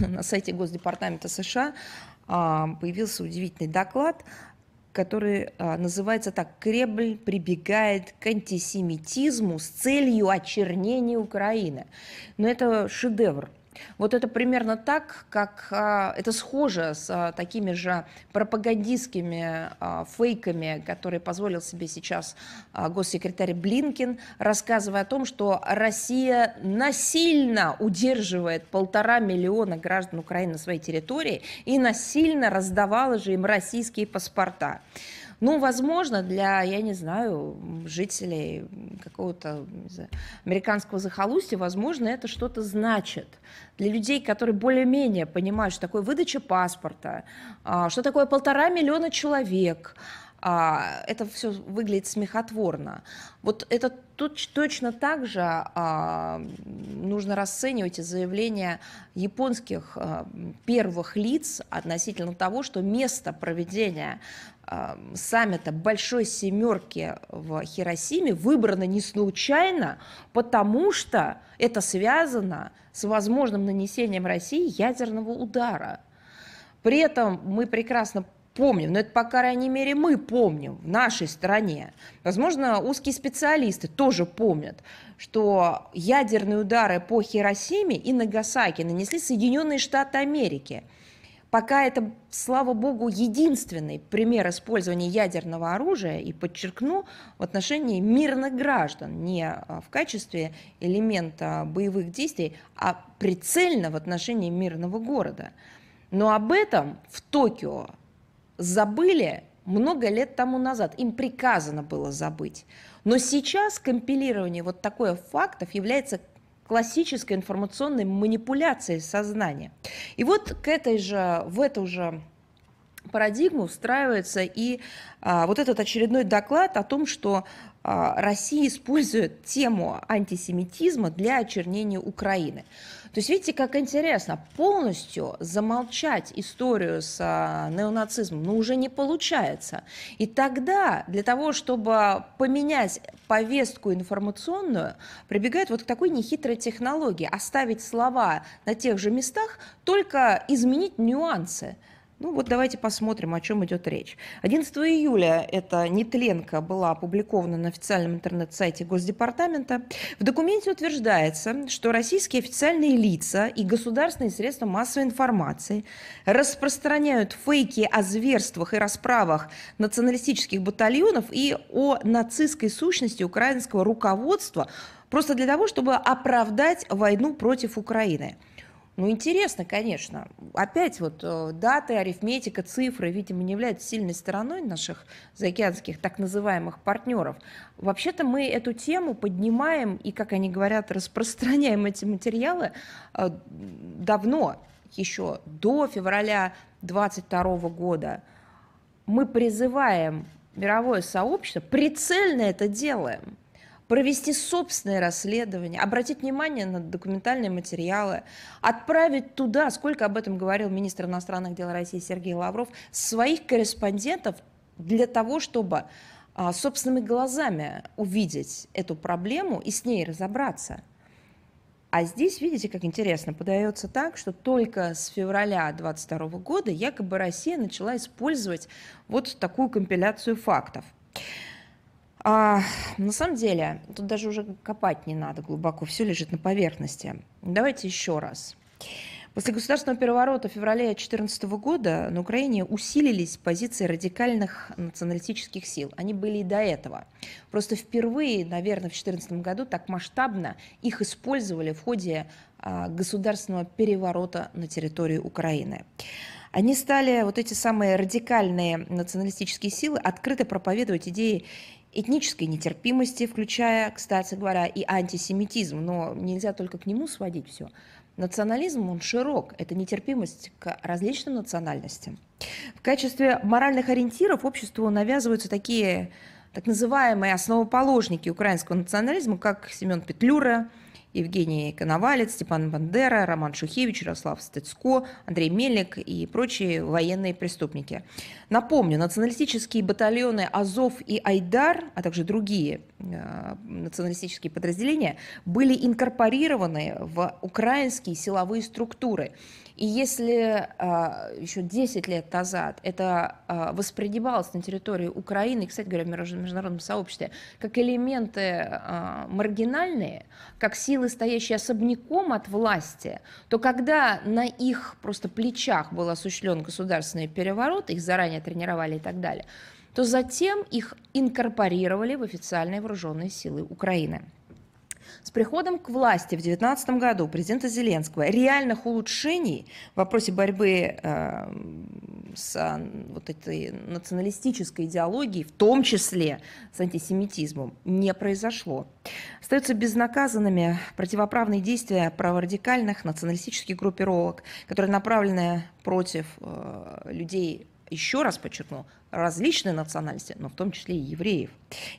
на сайте Госдепартамента США а, появился удивительный доклад, который а, называется так Кребль прибегает к антисемитизму с целью очернения Украины». Но это шедевр вот это примерно так, как а, это схоже с а, такими же пропагандистскими а, фейками, которые позволил себе сейчас госсекретарь Блинкин, рассказывая о том, что Россия насильно удерживает полтора миллиона граждан Украины на своей территории и насильно раздавала же им российские паспорта. Ну, возможно, для, я не знаю, жителей какого-то знаю, американского захолустья, возможно, это что-то значит. Для людей, которые более-менее понимают, что такое выдача паспорта, а, что такое полтора миллиона человек, а, это все выглядит смехотворно. Вот это тут точно так же а, нужно расценивать и заявление японских первых лиц относительно того, что место проведения саммита Большой Семерки в Хиросиме выбрана не случайно, потому что это связано с возможным нанесением России ядерного удара. При этом мы прекрасно помним, но это, по крайней мере, мы помним в нашей стране. Возможно, узкие специалисты тоже помнят, что ядерные удары по Хиросиме и Нагасаки нанесли Соединенные Штаты Америки – Пока это, слава богу, единственный пример использования ядерного оружия, и подчеркну, в отношении мирных граждан, не а, в качестве элемента боевых действий, а прицельно в отношении мирного города. Но об этом в Токио забыли много лет тому назад. Им приказано было забыть. Но сейчас компилирование вот такой фактов является классической информационной манипуляции сознания. И вот к этой же, в эту же парадигму встраивается и а, вот этот очередной доклад о том, что а, Россия использует тему антисемитизма для очернения Украины. То есть видите, как интересно, полностью замолчать историю с а, неонацизмом, ну, уже не получается. И тогда для того, чтобы поменять повестку информационную, прибегают вот к такой нехитрой технологии, оставить слова на тех же местах, только изменить нюансы. Ну вот давайте посмотрим, о чем идет речь. 11 июля эта нетленка была опубликована на официальном интернет-сайте Госдепартамента. В документе утверждается, что российские официальные лица и государственные средства массовой информации распространяют фейки о зверствах и расправах националистических батальонов и о нацистской сущности украинского руководства просто для того, чтобы оправдать войну против Украины. Ну, интересно, конечно. Опять вот э, даты, арифметика, цифры, видимо, не являются сильной стороной наших заокеанских так называемых партнеров. Вообще-то мы эту тему поднимаем и, как они говорят, распространяем эти материалы э, давно, еще до февраля 2022 года. Мы призываем мировое сообщество, прицельно это делаем – провести собственное расследование, обратить внимание на документальные материалы, отправить туда, сколько об этом говорил министр иностранных дел России Сергей Лавров, своих корреспондентов для того, чтобы а, собственными глазами увидеть эту проблему и с ней разобраться. А здесь, видите, как интересно, подается так, что только с февраля 2022 года якобы Россия начала использовать вот такую компиляцию фактов. А, на самом деле, тут даже уже копать не надо глубоко, все лежит на поверхности. Давайте еще раз. После государственного переворота февраля 2014 года на Украине усилились позиции радикальных националистических сил. Они были и до этого. Просто впервые, наверное, в 2014 году так масштабно их использовали в ходе а, государственного переворота на территории Украины. Они стали, вот эти самые радикальные националистические силы, открыто проповедовать идеи этнической нетерпимости, включая, кстати говоря, и антисемитизм. Но нельзя только к нему сводить все. Национализм, он широк, это нетерпимость к различным национальностям. В качестве моральных ориентиров обществу навязываются такие так называемые основоположники украинского национализма, как Семен Петлюра, Евгений Коновалец, Степан Бандера, Роман Шухевич, Ярослав Стыцко, Андрей Мельник и прочие военные преступники. Напомню, националистические батальоны «Азов» и «Айдар», а также другие э, националистические подразделения были инкорпорированы в украинские силовые структуры. И если э, еще 10 лет назад это э, воспринималось на территории Украины, кстати говоря, в международном сообществе, как элементы э, маргинальные, как силы силы, стоящие особняком от власти, то когда на их просто плечах был осуществлен государственный переворот, их заранее тренировали и так далее, то затем их инкорпорировали в официальные вооруженные силы Украины. С приходом к власти в 2019 году президента Зеленского реальных улучшений в вопросе борьбы э, с а, вот этой националистической идеологией, в том числе с антисемитизмом, не произошло. Остаются безнаказанными противоправные действия праворадикальных националистических группировок, которые направлены против э, людей еще раз подчеркну, различные национальности, но в том числе и евреев.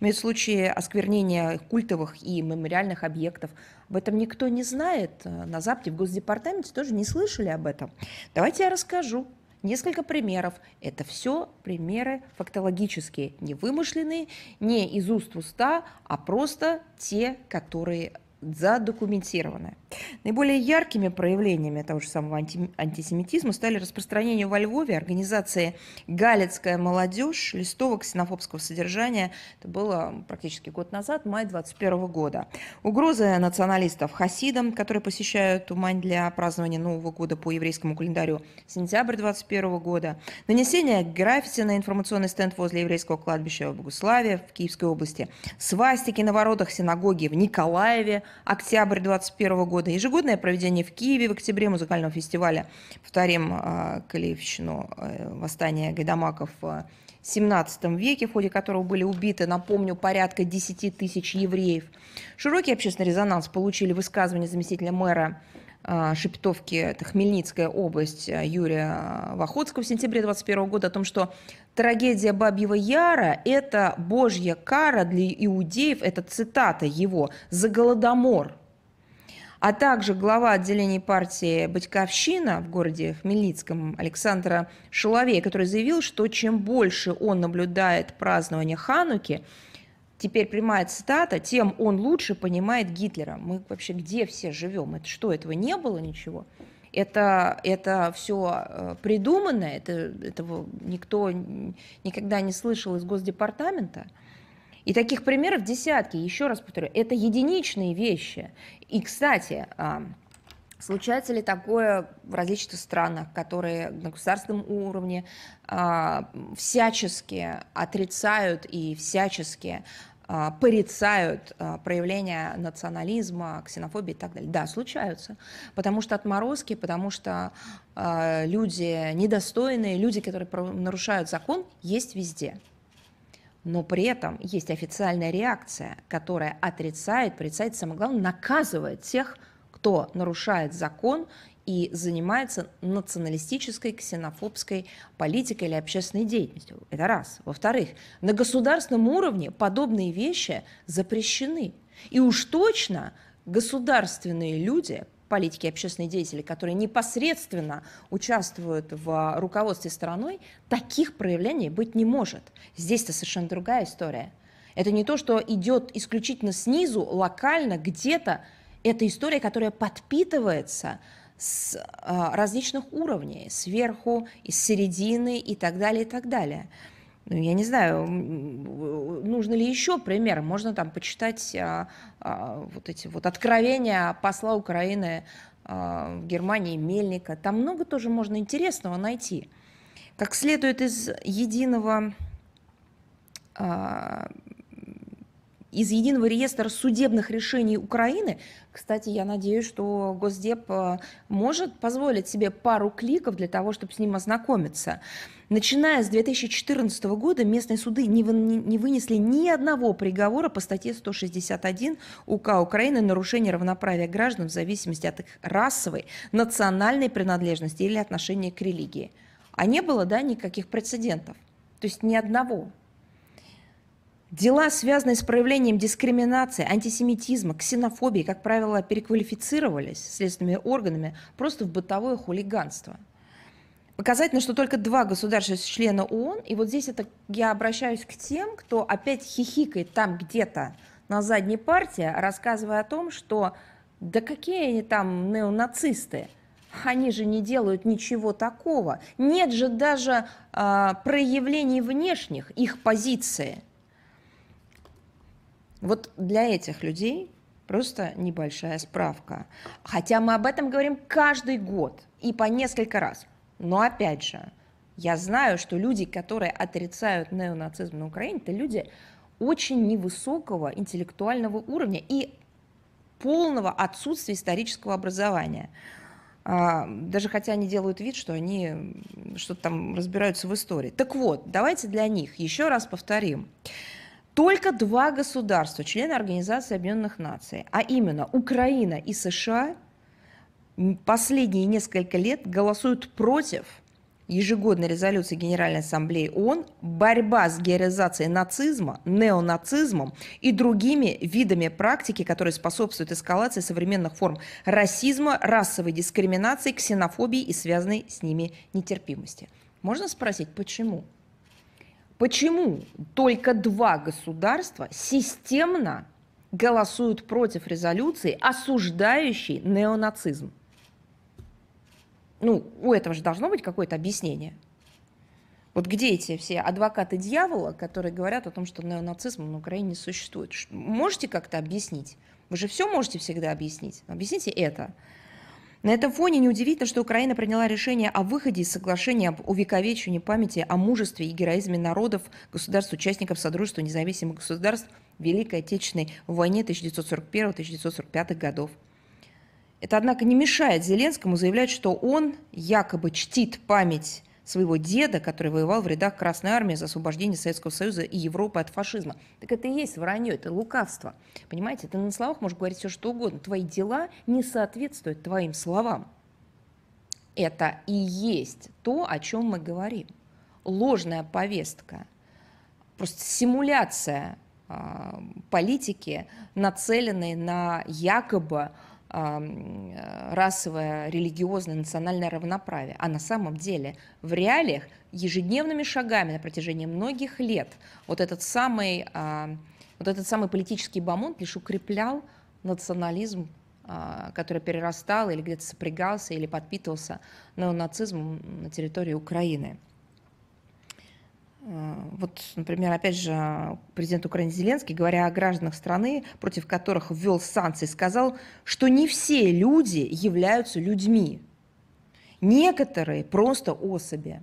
Имеют случаи осквернения культовых и мемориальных объектов. Об этом никто не знает. Э, на Западе в Госдепартаменте тоже не слышали об этом. Давайте я расскажу несколько примеров. Это все примеры фактологические, не вымышленные, не из уст в уста, а просто те, которые задокументированы. Наиболее яркими проявлениями того же самого анти антисемитизма стали распространение во Львове организации «Галицкая молодежь» листовок ксенофобского содержания. Это было практически год назад, май 2021 года. Угрозы националистов хасидам, которые посещают Умань для празднования Нового года по еврейскому календарю сентябрь 2021 года. Нанесение граффити на информационный стенд возле еврейского кладбища в Богуславе в Киевской области. Свастики на воротах синагоги в Николаеве – октябрь 2021 года, ежегодное проведение в Киеве в октябре музыкального фестиваля, повторим а, Калиевщину, э, восстание гайдамаков в 17 веке, в ходе которого были убиты, напомню, порядка 10 тысяч евреев. Широкий общественный резонанс получили высказывания заместителя мэра а, Шепетовки, это Хмельницкая область э, Юрия Вахоцкого э, в сентябре 2021 года, о том, что трагедия Бабьего Яра – это божья кара для иудеев, это цитата его, за голодомор. А также глава отделения партии «Батьковщина» в городе Хмельницком Александра Шеловей, который заявил, что чем больше он наблюдает празднование Хануки – Теперь прямая цитата, тем он лучше понимает Гитлера. Мы вообще где все живем? Это что, этого не было ничего? Это, это все э, придумано, это, этого никто никогда не слышал из Госдепартамента. И таких примеров десятки, еще раз повторю, это единичные вещи. И, кстати, а, Случается ли такое в различных странах, которые на государственном уровне а, всячески отрицают и всячески а, порицают а, проявления национализма, ксенофобии и так далее. Да, случаются, потому что отморозки, потому что а, люди недостойные, люди, которые нарушают закон, есть везде. Но при этом есть официальная реакция, которая отрицает, порицает, самое главное, наказывает тех, кто нарушает закон и занимается националистической, ксенофобской политикой или общественной деятельностью. Это раз. Во-вторых, на государственном уровне подобные вещи запрещены. И уж точно государственные люди, политики, общественные деятели, которые непосредственно участвуют в руководстве страной, таких проявлений быть не может. Здесь-то совершенно другая история. Это не то, что идет исключительно снизу, локально, где-то. Это история, которая подпитывается с а, различных уровней, сверху, из середины и так далее, и так далее. Ну, я не знаю, нужно ли еще пример. Можно там почитать а, а, вот эти вот откровения посла Украины а, в Германии Мельника. Там много тоже можно интересного найти. Как следует из единого а, из единого реестра судебных решений Украины. Кстати, я надеюсь, что Госдеп э, может позволить себе пару кликов для того, чтобы с ним ознакомиться. Начиная с 2014 года местные суды не, не вынесли ни одного приговора по статье 161 УК Украины «Нарушение равноправия граждан в зависимости от их расовой, национальной принадлежности или отношения к религии». А не было да, никаких прецедентов, то есть ни одного. Дела, связанные с проявлением дискриминации, антисемитизма, ксенофобии, как правило, переквалифицировались следственными органами просто в бытовое хулиганство. Показательно, что только два государства члена ООН, и вот здесь это я обращаюсь к тем, кто опять хихикает там где-то на задней партии, рассказывая о том, что да какие они там неонацисты, они же не делают ничего такого. Нет же даже э, проявлений внешних их позиции – вот для этих людей просто небольшая справка. Хотя мы об этом говорим каждый год и по несколько раз. Но опять же, я знаю, что люди, которые отрицают неонацизм на Украине, это люди очень невысокого интеллектуального уровня и полного отсутствия исторического образования. А, даже хотя они делают вид, что они что-то там разбираются в истории. Так вот, давайте для них еще раз повторим. Только два государства, члены Организации Объединенных Наций, а именно Украина и США, последние несколько лет голосуют против ежегодной резолюции Генеральной Ассамблеи ООН «Борьба с героизацией нацизма, неонацизмом и другими видами практики, которые способствуют эскалации современных форм расизма, расовой дискриминации, ксенофобии и связанной с ними нетерпимости». Можно спросить, почему? Почему только два государства системно голосуют против резолюции, осуждающей неонацизм? Ну, у этого же должно быть какое-то объяснение. Вот где эти все адвокаты дьявола, которые говорят о том, что неонацизма на Украине не существует? Можете как-то объяснить? Вы же все можете всегда объяснить. Объясните это. На этом фоне неудивительно, что Украина приняла решение о выходе из соглашения об увековечивании памяти о мужестве и героизме народов, государств-участников Содружества независимых государств Великой Отечественной войне 1941-1945 годов. Это, однако, не мешает Зеленскому заявлять, что он якобы чтит память своего деда, который воевал в рядах Красной Армии за освобождение Советского Союза и Европы от фашизма. Так это и есть вранье, это лукавство. Понимаете, ты на словах можешь говорить все, что угодно. Твои дела не соответствуют твоим словам. Это и есть то, о чем мы говорим. Ложная повестка, просто симуляция а, политики, нацеленной на якобы Э, расовое, религиозное, национальное равноправие. А на самом деле в реалиях ежедневными шагами на протяжении многих лет вот этот самый, а, вот этот самый политический бамонт лишь укреплял национализм, а, который перерастал или где-то сопрягался или подпитывался неонацизмом на территории Украины. Э, вот, например, опять же, президент Украины Зеленский, говоря о гражданах страны, против которых ввел санкции, сказал, что не все люди являются людьми. Некоторые просто особи.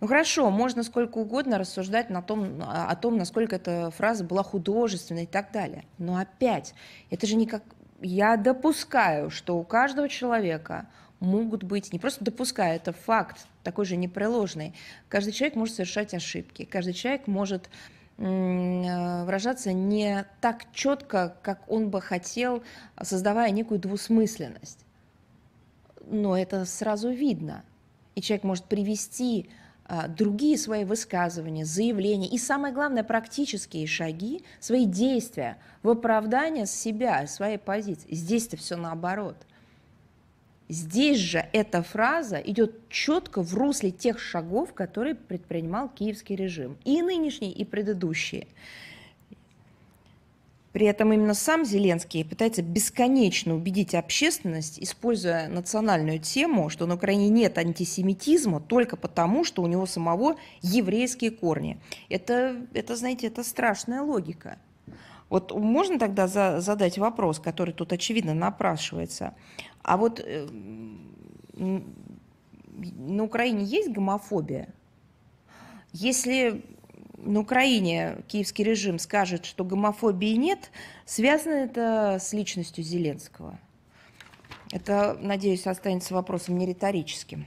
Ну хорошо, можно сколько угодно рассуждать на том, о том, насколько эта фраза была художественной и так далее. Но опять, это же не как... Я допускаю, что у каждого человека могут быть, не просто допускаю, это факт, такой же непреложный. Каждый человек может совершать ошибки, каждый человек может э, выражаться не так четко, как он бы хотел, создавая некую двусмысленность. Но это сразу видно. И человек может привести а, другие свои высказывания, заявления и, самое главное, практические шаги, свои действия в оправдание себя, своей позиции. Здесь-то все наоборот – Здесь же эта фраза идет четко в русле тех шагов, которые предпринимал киевский режим, и нынешний, и предыдущие. При этом именно сам Зеленский пытается бесконечно убедить общественность, используя национальную тему, что на Украине нет антисемитизма только потому, что у него самого еврейские корни. Это, это знаете, это страшная логика. Вот можно тогда за, задать вопрос, который тут очевидно напрашивается. А вот э, на Украине есть гомофобия? Если на Украине киевский режим скажет, что гомофобии нет, связано это с личностью Зеленского? Это, надеюсь, останется вопросом не риторическим.